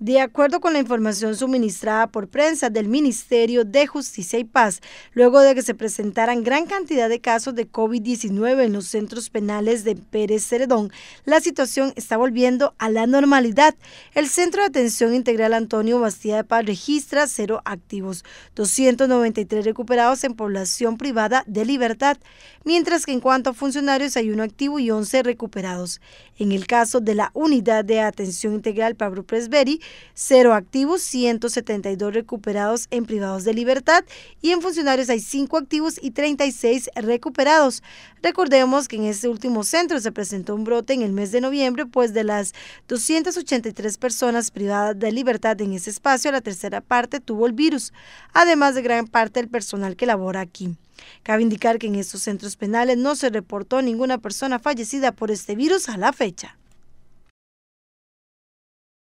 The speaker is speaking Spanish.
De acuerdo con la información suministrada por prensa del Ministerio de Justicia y Paz, luego de que se presentaran gran cantidad de casos de COVID-19 en los centros penales de Pérez Ceredón, la situación está volviendo a la normalidad. El Centro de Atención Integral Antonio Bastida de Paz registra cero activos, 293 recuperados en población privada de libertad, mientras que en cuanto a funcionarios hay uno activo y 11 recuperados. En el caso de la Unidad de Atención Integral Pablo Presberi, Cero activos, 172 recuperados en privados de libertad y en funcionarios hay 5 activos y 36 recuperados. Recordemos que en este último centro se presentó un brote en el mes de noviembre, pues de las 283 personas privadas de libertad en ese espacio, la tercera parte tuvo el virus, además de gran parte del personal que labora aquí. Cabe indicar que en estos centros penales no se reportó ninguna persona fallecida por este virus a la fecha.